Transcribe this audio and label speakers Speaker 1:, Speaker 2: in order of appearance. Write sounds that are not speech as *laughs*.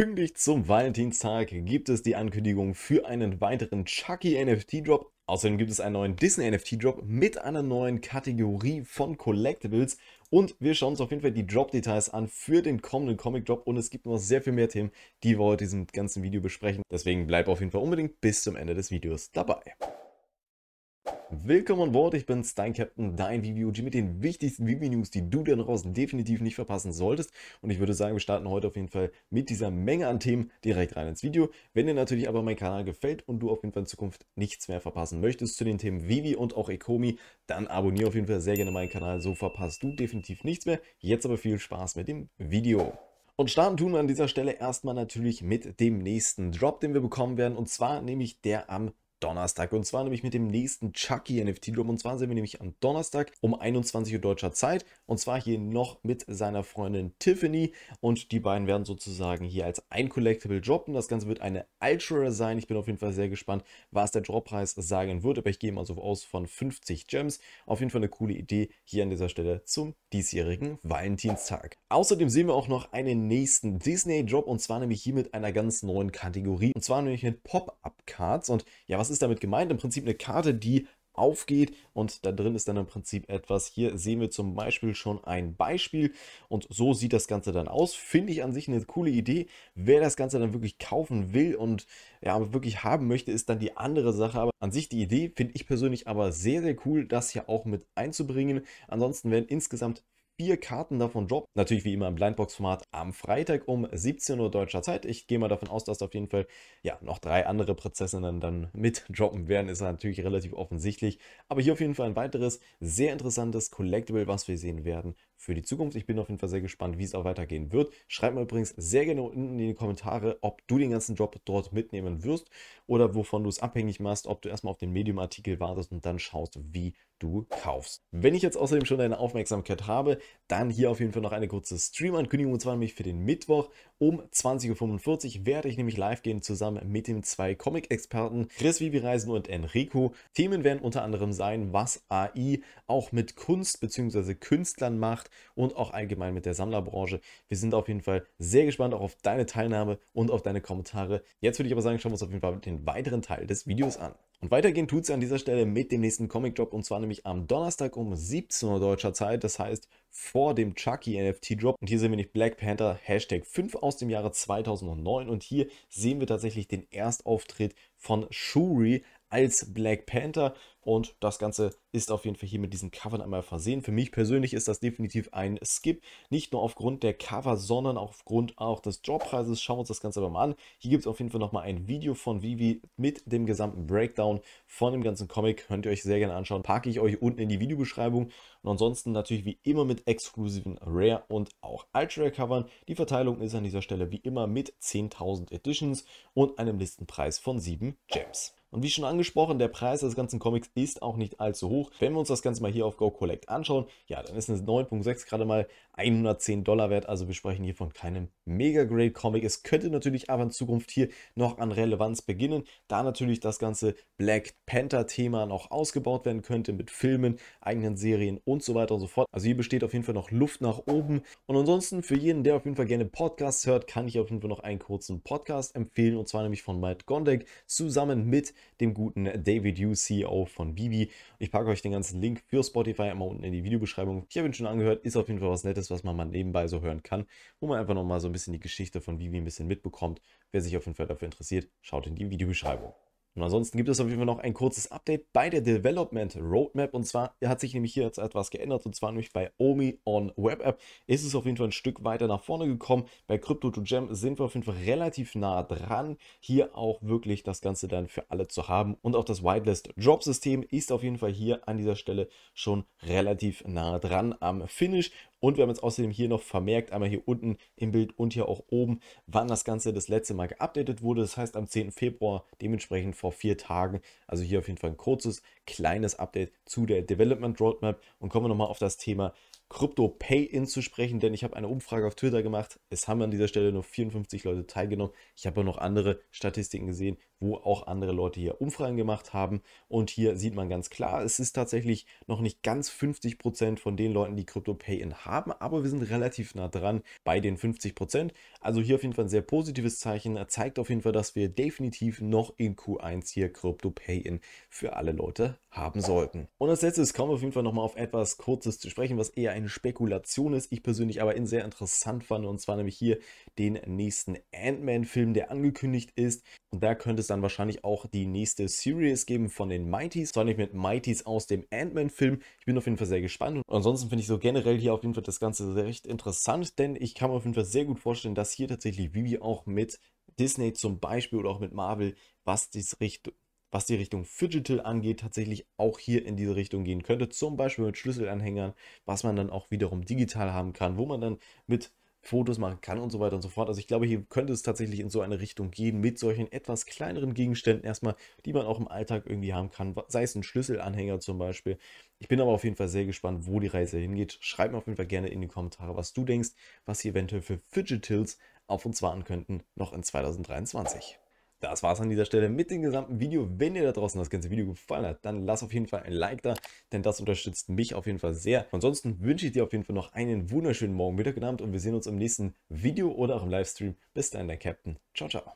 Speaker 1: Pünktlich zum Valentinstag gibt es die Ankündigung für einen weiteren Chucky NFT Drop. Außerdem gibt es einen neuen Disney NFT Drop mit einer neuen Kategorie von Collectibles. Und wir schauen uns auf jeden Fall die Drop-Details an für den kommenden Comic-Drop. Und es gibt noch sehr viel mehr Themen, die wir heute in diesem ganzen Video besprechen. Deswegen bleib auf jeden Fall unbedingt bis zum Ende des Videos dabei. Willkommen an Bord, ich bin Stein Captain, dein VBOG mit den wichtigsten VB-News, die du denn draußen definitiv nicht verpassen solltest. Und ich würde sagen, wir starten heute auf jeden Fall mit dieser Menge an Themen direkt rein ins Video. Wenn dir natürlich aber mein Kanal gefällt und du auf jeden Fall in Zukunft nichts mehr verpassen möchtest zu den Themen Vivi und auch Ekomi, dann abonniere auf jeden Fall sehr gerne meinen Kanal, so verpasst du definitiv nichts mehr. Jetzt aber viel Spaß mit dem Video. Und starten tun wir an dieser Stelle erstmal natürlich mit dem nächsten Drop, den wir bekommen werden. Und zwar nämlich der am Donnerstag. Und zwar nämlich mit dem nächsten Chucky NFT Drop. Und zwar sind wir nämlich am Donnerstag um 21 Uhr deutscher Zeit. Und zwar hier noch mit seiner Freundin Tiffany. Und die beiden werden sozusagen hier als ein Collectible droppen. Das Ganze wird eine Ultra sein. Ich bin auf jeden Fall sehr gespannt, was der Droppreis sagen wird. Aber ich gehe mal so aus von 50 Gems. Auf jeden Fall eine coole Idee hier an dieser Stelle zum diesjährigen Valentinstag. Außerdem sehen wir auch noch einen nächsten Disney Drop. Und zwar nämlich hier mit einer ganz neuen Kategorie. Und zwar nämlich mit Pop-Up Cards. Und ja, was was ist damit gemeint? Im Prinzip eine Karte, die aufgeht und da drin ist dann im Prinzip etwas. Hier sehen wir zum Beispiel schon ein Beispiel und so sieht das Ganze dann aus. Finde ich an sich eine coole Idee. Wer das Ganze dann wirklich kaufen will und ja, wirklich haben möchte, ist dann die andere Sache. Aber an sich die Idee finde ich persönlich aber sehr, sehr cool, das hier auch mit einzubringen. Ansonsten werden insgesamt vier Karten davon droppt. Natürlich wie immer im Blindbox-Format am Freitag um 17 Uhr deutscher Zeit. Ich gehe mal davon aus, dass auf jeden Fall ja noch drei andere Prinzessinnen dann *laughs* mit droppen werden. Ist natürlich relativ offensichtlich. Aber hier auf jeden Fall ein weiteres sehr interessantes Collectible, was wir sehen werden für die Zukunft. Ich bin auf jeden Fall sehr gespannt, wie es auch weitergehen wird. Schreib mal übrigens sehr gerne unten in die Kommentare, ob du den ganzen Job dort mitnehmen wirst oder wovon du es abhängig machst, ob du erstmal auf den Medium-Artikel wartest und dann schaust, wie du kaufst. Wenn ich jetzt außerdem schon deine Aufmerksamkeit habe, dann hier auf jeden Fall noch eine kurze Stream-Ankündigung und zwar nämlich für den Mittwoch um 20.45 Uhr werde ich nämlich live gehen zusammen mit den zwei Comic-Experten Chris Vivireisen und Enrico. Themen werden unter anderem sein, was AI auch mit Kunst bzw. Künstlern macht, macht und auch allgemein mit der Sammlerbranche. Wir sind auf jeden Fall sehr gespannt auch auf deine Teilnahme und auf deine Kommentare. Jetzt würde ich aber sagen, schauen wir uns auf jeden Fall den weiteren Teil des Videos an. Und weitergehen tut es an dieser Stelle mit dem nächsten Comic Drop und zwar nämlich am Donnerstag um 17 Uhr deutscher Zeit. Das heißt, vor dem Chucky NFT Drop. Und hier sehen wir nicht Black Panther Hashtag 5 aus dem Jahre 2009. Und hier sehen wir tatsächlich den Erstauftritt von Shuri als Black Panther. Und das Ganze ist auf jeden Fall hier mit diesen Covern einmal versehen. Für mich persönlich ist das definitiv ein Skip. Nicht nur aufgrund der Cover, sondern aufgrund auch des Jobpreises. Schauen wir uns das Ganze aber mal an. Hier gibt es auf jeden Fall nochmal ein Video von Vivi mit dem gesamten Breakdown von dem ganzen Comic. Könnt ihr euch sehr gerne anschauen. Packe ich euch unten in die Videobeschreibung. Und ansonsten natürlich wie immer mit exklusiven Rare und auch Ultra Rare Covern. Die Verteilung ist an dieser Stelle wie immer mit 10.000 Editions und einem Listenpreis von 7 Gems. Und wie schon angesprochen, der Preis des ganzen Comics ist auch nicht allzu hoch. Wenn wir uns das Ganze mal hier auf Go Collect anschauen, ja, dann ist eine 9.6 gerade mal 110 Dollar wert. Also wir sprechen hier von keinem Mega-Great Comic. Es könnte natürlich aber in Zukunft hier noch an Relevanz beginnen, da natürlich das ganze Black Panther-Thema noch ausgebaut werden könnte mit Filmen, eigenen Serien und so weiter und so fort. Also hier besteht auf jeden Fall noch Luft nach oben. Und ansonsten für jeden, der auf jeden Fall gerne Podcasts hört, kann ich auf jeden Fall noch einen kurzen Podcast empfehlen und zwar nämlich von Mike Gondek zusammen mit dem guten David Yu, CEO von Vivi. Ich packe euch den ganzen Link für Spotify immer unten in die Videobeschreibung. Ich habe ihn schon angehört, ist auf jeden Fall was Nettes, was man mal nebenbei so hören kann, wo man einfach nochmal so ein bisschen die Geschichte von Vivi ein bisschen mitbekommt. Wer sich auf jeden Fall dafür interessiert, schaut in die Videobeschreibung. Und ansonsten gibt es auf jeden Fall noch ein kurzes Update bei der Development Roadmap. Und zwar hat sich nämlich hier jetzt etwas geändert. Und zwar nämlich bei Omi on Web App ist es auf jeden Fall ein Stück weiter nach vorne gekommen. Bei Crypto to Gem sind wir auf jeden Fall relativ nah dran. Hier auch wirklich das Ganze dann für alle zu haben. Und auch das Whitelist Drop System ist auf jeden Fall hier an dieser Stelle schon relativ nah dran am Finish. Und wir haben jetzt außerdem hier noch vermerkt, einmal hier unten im Bild und hier auch oben, wann das Ganze das letzte Mal geupdatet wurde. Das heißt am 10. Februar, dementsprechend vor vier Tagen. Also hier auf jeden Fall ein kurzes, kleines Update zu der Development Roadmap. Und kommen wir nochmal auf das Thema Crypto Pay-In zu sprechen, denn ich habe eine Umfrage auf Twitter gemacht. Es haben an dieser Stelle nur 54 Leute teilgenommen. Ich habe noch andere Statistiken gesehen, wo auch andere Leute hier Umfragen gemacht haben. Und hier sieht man ganz klar, es ist tatsächlich noch nicht ganz 50% Prozent von den Leuten, die Crypto Pay-In haben, aber wir sind relativ nah dran bei den 50%. Prozent. Also hier auf jeden Fall ein sehr positives Zeichen. Er zeigt auf jeden Fall, dass wir definitiv noch in Q1 hier Crypto Pay-In für alle Leute haben sollten. Und als letztes kommen wir auf jeden Fall nochmal auf etwas Kurzes zu sprechen, was eher ein eine Spekulation ist, ich persönlich aber in sehr interessant fand, und zwar nämlich hier den nächsten Ant-Man-Film, der angekündigt ist. Und da könnte es dann wahrscheinlich auch die nächste Series geben von den Mighties, zwar nicht mit Mighties aus dem Ant-Man-Film. Ich bin auf jeden Fall sehr gespannt. Und ansonsten finde ich so generell hier auf jeden Fall das Ganze recht interessant, denn ich kann mir auf jeden Fall sehr gut vorstellen, dass hier tatsächlich Vivi auch mit Disney zum Beispiel oder auch mit Marvel, was dies Richtung was die Richtung Fidgetal angeht, tatsächlich auch hier in diese Richtung gehen könnte. Zum Beispiel mit Schlüsselanhängern, was man dann auch wiederum digital haben kann, wo man dann mit Fotos machen kann und so weiter und so fort. Also ich glaube, hier könnte es tatsächlich in so eine Richtung gehen mit solchen etwas kleineren Gegenständen erstmal, die man auch im Alltag irgendwie haben kann, sei es ein Schlüsselanhänger zum Beispiel. Ich bin aber auf jeden Fall sehr gespannt, wo die Reise hingeht. Schreib mir auf jeden Fall gerne in die Kommentare, was du denkst, was hier eventuell für Fidgetils auf uns warten könnten, noch in 2023. Das war es an dieser Stelle mit dem gesamten Video. Wenn dir da draußen das ganze Video gefallen hat, dann lass auf jeden Fall ein Like da, denn das unterstützt mich auf jeden Fall sehr. Ansonsten wünsche ich dir auf jeden Fall noch einen wunderschönen Morgen, Mittag und Abend und wir sehen uns im nächsten Video oder auch im Livestream. Bis dann, der Captain. Ciao, ciao.